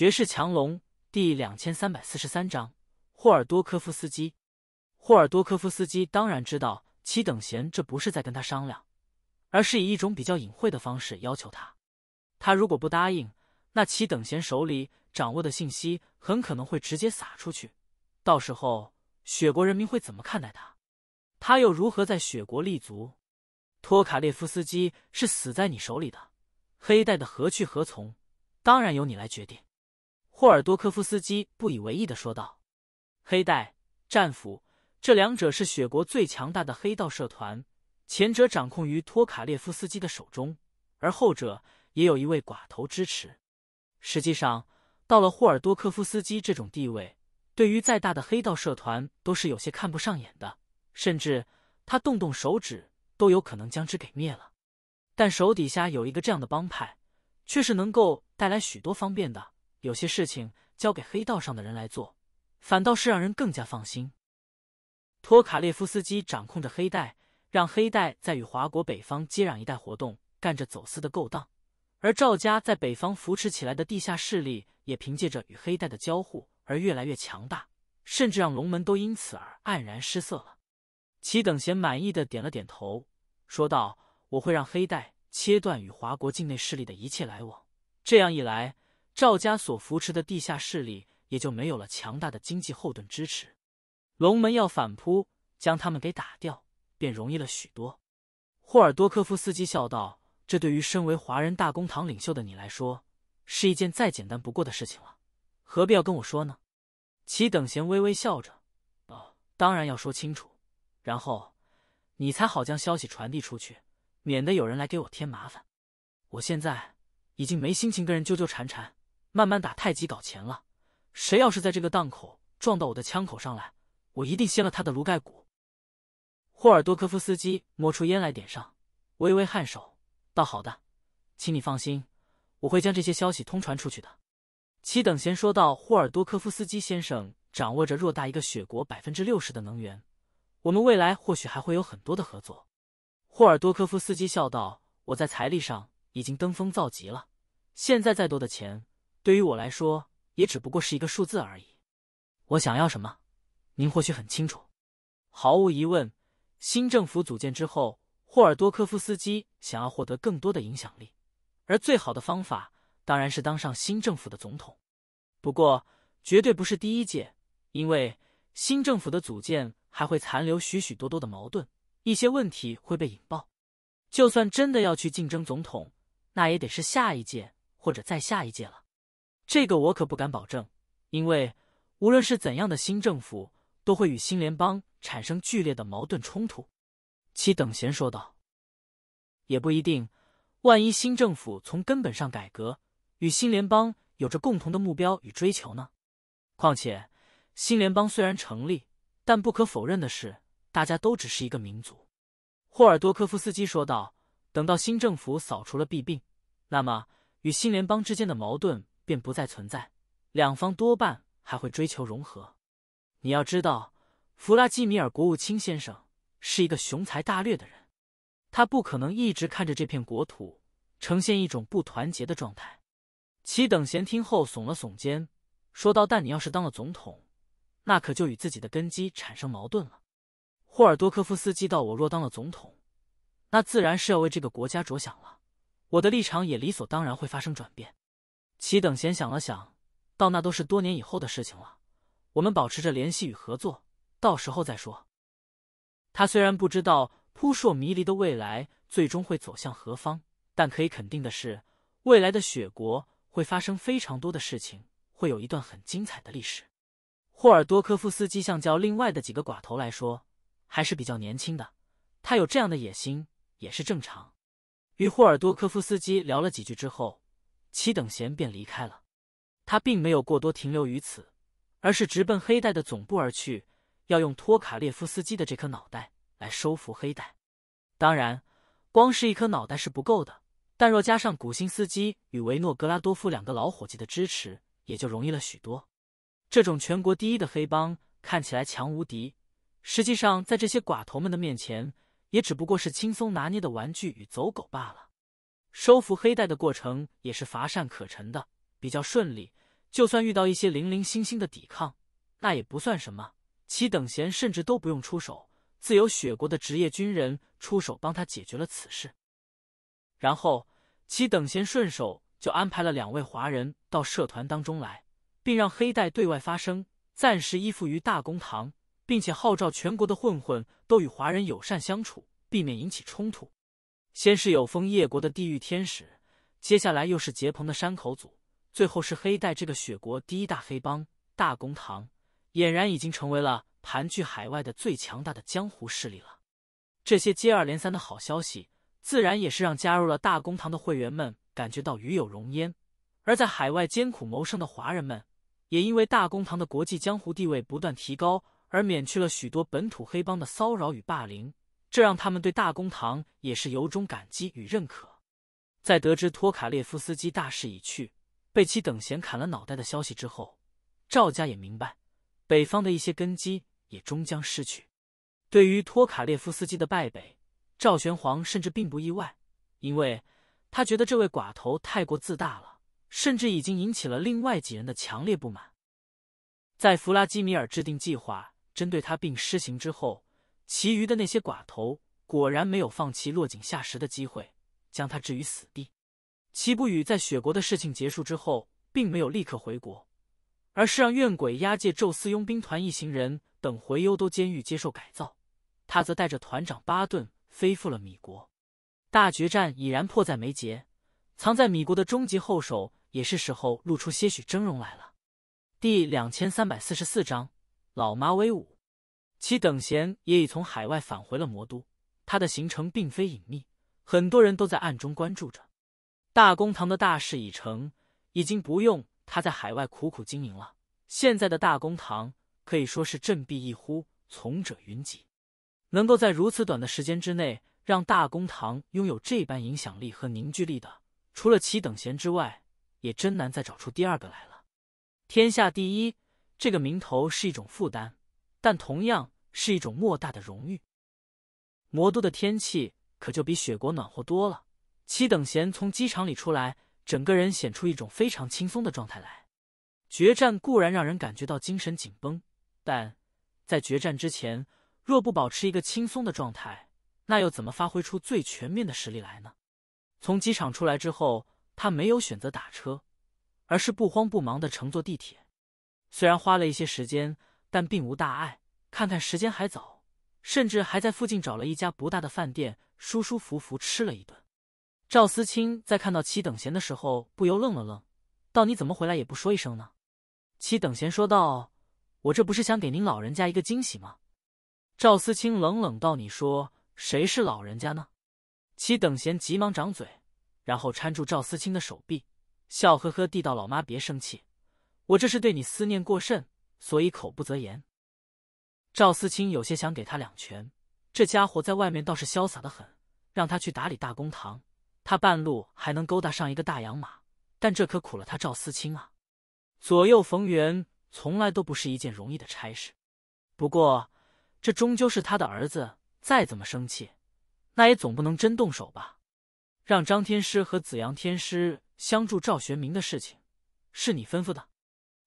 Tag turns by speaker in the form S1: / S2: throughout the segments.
S1: 绝世强龙第两千三百四十三章，霍尔多科夫斯基。霍尔多科夫斯基当然知道齐等贤这不是在跟他商量，而是以一种比较隐晦的方式要求他。他如果不答应，那齐等贤手里掌握的信息很可能会直接撒出去，到时候雪国人民会怎么看待他？他又如何在雪国立足？托卡列夫斯基是死在你手里的，黑带的何去何从，当然由你来决定。霍尔多科夫斯基不以为意的说道：“黑带、战斧，这两者是雪国最强大的黑道社团。前者掌控于托卡列夫斯基的手中，而后者也有一位寡头支持。实际上，到了霍尔多科夫斯基这种地位，对于再大的黑道社团都是有些看不上眼的，甚至他动动手指都有可能将之给灭了。但手底下有一个这样的帮派，却是能够带来许多方便的。”有些事情交给黑道上的人来做，反倒是让人更加放心。托卡列夫斯基掌控着黑带，让黑带在与华国北方接壤一带活动，干着走私的勾当。而赵家在北方扶持起来的地下势力，也凭借着与黑带的交互而越来越强大，甚至让龙门都因此而黯然失色了。齐等贤满意的点了点头，说道：“我会让黑带切断与华国境内势力的一切来往，这样一来。”赵家所扶持的地下势力也就没有了强大的经济后盾支持，龙门要反扑，将他们给打掉，便容易了许多。霍尔多科夫斯基笑道：“这对于身为华人大公堂领袖的你来说，是一件再简单不过的事情了，何必要跟我说呢？”齐等闲微微笑着：“哦，当然要说清楚，然后你才好将消息传递出去，免得有人来给我添麻烦。我现在已经没心情跟人纠纠缠缠。”慢慢打太极搞钱了，谁要是在这个档口撞到我的枪口上来，我一定掀了他的炉盖骨。霍尔多科夫斯基摸出烟来点上，微微颔首，道：“好的，请你放心，我会将这些消息通传出去的。齐等闲说道：“霍尔多科夫斯基先生掌握着偌大一个雪国百分之六十的能源，我们未来或许还会有很多的合作。”霍尔多科夫斯基笑道：“我在财力上已经登峰造极了，现在再多的钱。”对于我来说，也只不过是一个数字而已。我想要什么，您或许很清楚。毫无疑问，新政府组建之后，霍尔多科夫斯基想要获得更多的影响力，而最好的方法当然是当上新政府的总统。不过，绝对不是第一届，因为新政府的组建还会残留许许多多的矛盾，一些问题会被引爆。就算真的要去竞争总统，那也得是下一届或者再下一届了。这个我可不敢保证，因为无论是怎样的新政府，都会与新联邦产生剧烈的矛盾冲突。”其等闲说道。“也不一定，万一新政府从根本上改革，与新联邦有着共同的目标与追求呢？况且，新联邦虽然成立，但不可否认的是，大家都只是一个民族。”霍尔多科夫斯基说道。“等到新政府扫除了弊病，那么与新联邦之间的矛盾。”便不再存在，两方多半还会追求融合。你要知道，弗拉基米尔国务卿先生是一个雄才大略的人，他不可能一直看着这片国土呈现一种不团结的状态。齐等闲听后耸了耸肩，说道：“但你要是当了总统，那可就与自己的根基产生矛盾了。”霍尔多科夫斯基道：“我若当了总统，那自然是要为这个国家着想了，我的立场也理所当然会发生转变。”齐等闲想了想，到那都是多年以后的事情了。我们保持着联系与合作，到时候再说。他虽然不知道扑朔迷离的未来最终会走向何方，但可以肯定的是，未来的雪国会发生非常多的事情，会有一段很精彩的历史。霍尔多科夫斯基相较另外的几个寡头来说，还是比较年轻的，他有这样的野心也是正常。与霍尔多科夫斯基聊了几句之后。七等闲便离开了，他并没有过多停留于此，而是直奔黑带的总部而去，要用托卡列夫斯基的这颗脑袋来收服黑带。当然，光是一颗脑袋是不够的，但若加上古辛斯基与维诺格拉多夫两个老伙计的支持，也就容易了许多。这种全国第一的黑帮看起来强无敌，实际上在这些寡头们的面前，也只不过是轻松拿捏的玩具与走狗罢了。收服黑带的过程也是乏善可陈的，比较顺利。就算遇到一些零零星星的抵抗，那也不算什么。其等闲甚至都不用出手，自有雪国的职业军人出手帮他解决了此事。然后，其等闲顺手就安排了两位华人到社团当中来，并让黑带对外发声，暂时依附于大公堂，并且号召全国的混混都与华人友善相处，避免引起冲突。先是有封叶国的地狱天使，接下来又是杰鹏的山口组，最后是黑带这个雪国第一大黑帮大公堂，俨然已经成为了盘踞海外的最强大的江湖势力了。这些接二连三的好消息，自然也是让加入了大公堂的会员们感觉到与有荣焉。而在海外艰苦谋生的华人们，也因为大公堂的国际江湖地位不断提高，而免去了许多本土黑帮的骚扰与霸凌。这让他们对大公堂也是由衷感激与认可。在得知托卡列夫斯基大势已去，被其等闲砍了脑袋的消息之后，赵家也明白，北方的一些根基也终将失去。对于托卡列夫斯基的败北，赵玄黄甚至并不意外，因为他觉得这位寡头太过自大了，甚至已经引起了另外几人的强烈不满。在弗拉基米尔制定计划针对他并施行之后。其余的那些寡头果然没有放弃落井下石的机会，将他置于死地。齐不语在雪国的事情结束之后，并没有立刻回国，而是让怨鬼押解宙斯佣兵团一行人等回幽都监狱接受改造，他则带着团长巴顿飞赴了米国。大决战已然迫在眉睫，藏在米国的终极后手也是时候露出些许峥嵘来了。第两千三百四十四章，老妈威武。其等闲也已从海外返回了魔都，他的行程并非隐秘，很多人都在暗中关注着。大公堂的大事已成，已经不用他在海外苦苦经营了。现在的大公堂可以说是振臂一呼，从者云集。能够在如此短的时间之内让大公堂拥有这般影响力和凝聚力的，除了其等闲之外，也真难再找出第二个来了。天下第一这个名头是一种负担。但同样是一种莫大的荣誉。魔都的天气可就比雪国暖和多了。七等闲从机场里出来，整个人显出一种非常轻松的状态来。决战固然让人感觉到精神紧绷，但在决战之前，若不保持一个轻松的状态，那又怎么发挥出最全面的实力来呢？从机场出来之后，他没有选择打车，而是不慌不忙的乘坐地铁，虽然花了一些时间。但并无大碍。看看时间还早，甚至还在附近找了一家不大的饭店，舒舒服服吃了一顿。赵思清在看到齐等闲的时候，不由愣了愣，道：“你怎么回来也不说一声呢？”齐等闲说道：“我这不是想给您老人家一个惊喜吗？”赵思清冷冷道：“你说谁是老人家呢？”齐等闲急忙掌嘴，然后搀住赵思清的手臂，笑呵呵地道：“老妈别生气，我这是对你思念过甚。”所以口不择言，赵思清有些想给他两拳。这家伙在外面倒是潇洒的很，让他去打理大公堂，他半路还能勾搭上一个大洋马，但这可苦了他赵思清啊！左右逢源从来都不是一件容易的差事。不过这终究是他的儿子，再怎么生气，那也总不能真动手吧？让张天师和紫阳天师相助赵玄明的事情，是你吩咐的。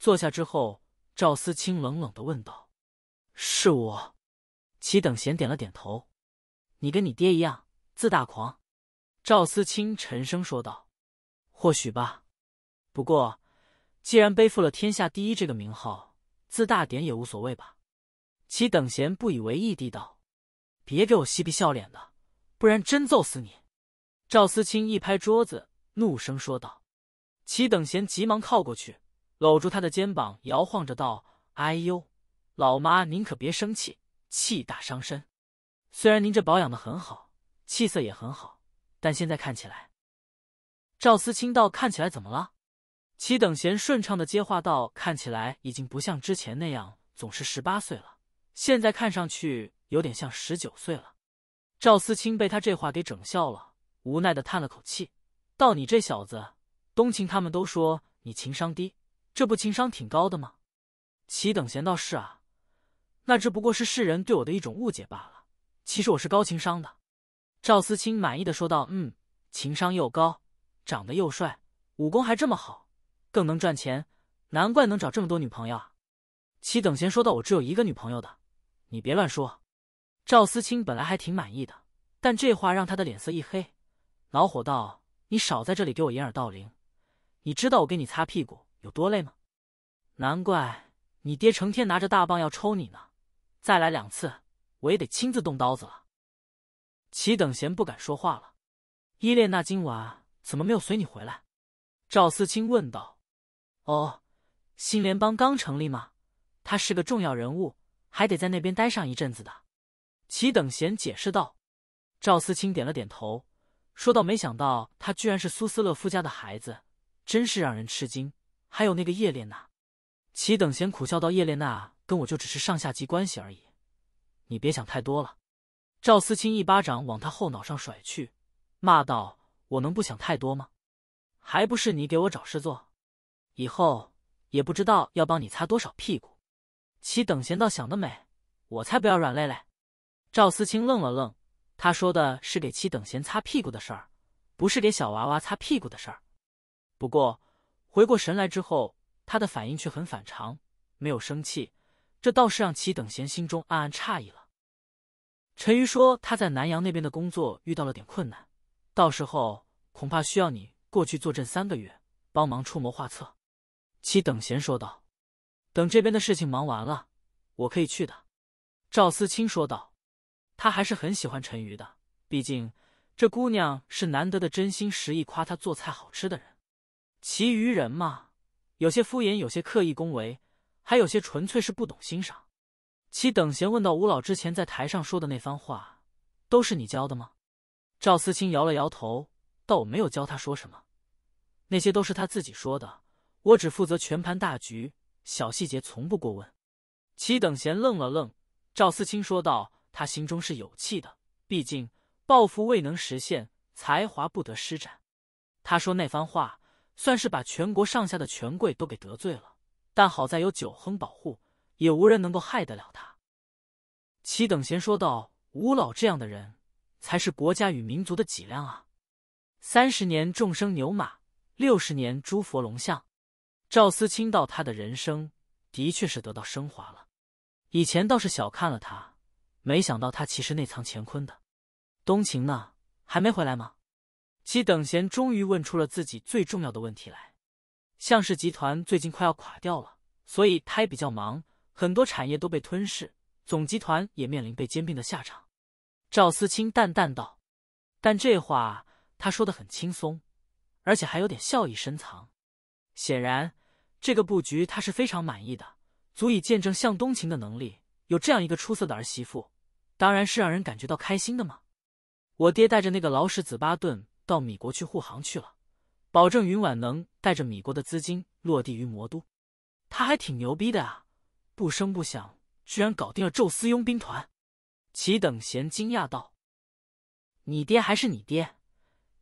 S1: 坐下之后。赵思清冷冷的问道：“是我。”齐等贤点了点头。“你跟你爹一样自大狂。”赵思清沉声说道。“或许吧，不过既然背负了天下第一这个名号，自大点也无所谓吧。”齐等贤不以为意地道。“别给我嬉皮笑脸的，不然真揍死你！”赵思清一拍桌子，怒声说道。齐等贤急忙靠过去。搂住他的肩膀，摇晃着道：“哎呦，老妈，您可别生气，气大伤身。虽然您这保养的很好，气色也很好，但现在看起来……”赵思清道：“看起来怎么了？”齐等闲顺畅的接话道：“看起来已经不像之前那样总是十八岁了，现在看上去有点像十九岁了。”赵思清被他这话给整笑了，无奈的叹了口气：“道：“你这小子，冬晴他们都说你情商低。”这不情商挺高的吗？齐等闲倒是啊，那只不过是世人对我的一种误解罢了。其实我是高情商的。”赵思清满意的说道，“嗯，情商又高，长得又帅，武功还这么好，更能赚钱，难怪能找这么多女朋友。”齐等闲说道：“我只有一个女朋友的，你别乱说。”赵思清本来还挺满意的，但这话让他的脸色一黑，恼火道：“你少在这里给我掩耳盗铃！你知道我给你擦屁股？”有多累吗？难怪你爹成天拿着大棒要抽你呢。再来两次，我也得亲自动刀子了。齐等贤不敢说话了。伊莲娜今晚怎么没有随你回来？赵思清问道。哦，新联邦刚成立嘛，他是个重要人物，还得在那边待上一阵子的。齐等贤解释道。赵思清点了点头，说道：“没想到他居然是苏斯勒夫家的孩子，真是让人吃惊。”还有那个叶莲娜，齐等闲苦笑道：“叶莲娜跟我就只是上下级关系而已，你别想太多了。”赵思清一巴掌往他后脑上甩去，骂道：“我能不想太多吗？还不是你给我找事做，以后也不知道要帮你擦多少屁股。”齐等闲倒想得美，我才不要软肋嘞！赵思清愣了愣，他说的是给齐等闲擦屁股的事儿，不是给小娃娃擦屁股的事儿。不过。回过神来之后，他的反应却很反常，没有生气，这倒是让齐等闲心中暗暗诧异了。陈瑜说：“他在南阳那边的工作遇到了点困难，到时候恐怕需要你过去坐镇三个月，帮忙出谋划策。”齐等闲说道：“等这边的事情忙完了，我可以去的。”赵思清说道：“他还是很喜欢陈瑜的，毕竟这姑娘是难得的真心实意夸他做菜好吃的人。”其余人嘛，有些敷衍，有些刻意恭维，还有些纯粹是不懂欣赏。齐等闲问到：“吴老之前在台上说的那番话，都是你教的吗？”赵思清摇了摇头：“道：“我没有教他说什么，那些都是他自己说的。我只负责全盘大局，小细节从不过问。”齐等闲愣了愣，赵思清说道：“他心中是有气的，毕竟抱负未能实现，才华不得施展。他说那番话。”算是把全国上下的权贵都给得罪了，但好在有九亨保护，也无人能够害得了他。齐等闲说道：“吴老这样的人，才是国家与民族的脊梁啊！三十年众生牛马，六十年诸佛龙象。”赵思清道：“他的人生的确是得到升华了。以前倒是小看了他，没想到他其实内藏乾坤的。”冬晴呢，还没回来吗？其等闲终于问出了自己最重要的问题来。向氏集团最近快要垮掉了，所以他也比较忙，很多产业都被吞噬，总集团也面临被兼并的下场。赵思清淡淡道：“但这话他说的很轻松，而且还有点笑意深藏。显然，这个布局他是非常满意的，足以见证向东晴的能力。有这样一个出色的儿媳妇，当然是让人感觉到开心的嘛。我爹带着那个老世子巴顿。”到米国去护航去了，保证云婉能带着米国的资金落地于魔都。他还挺牛逼的啊，不声不响，居然搞定了宙斯佣兵团。齐等闲惊讶道：“你爹还是你爹，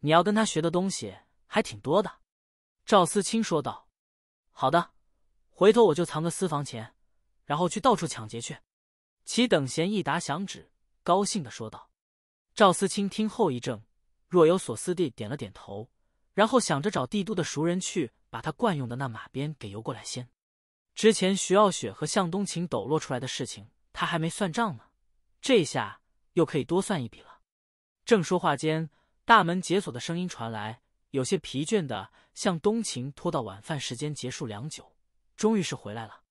S1: 你要跟他学的东西还挺多的。”赵思清说道：“好的，回头我就藏个私房钱，然后去到处抢劫去。”齐等闲一打响指，高兴的说道：“赵思清听后一怔。”若有所思地点了点头，然后想着找帝都的熟人去把他惯用的那马鞭给邮过来先。之前徐傲雪和向东晴抖落出来的事情，他还没算账呢，这下又可以多算一笔了。正说话间，大门解锁的声音传来，有些疲倦的向东晴拖到晚饭时间结束，良久，终于是回来了。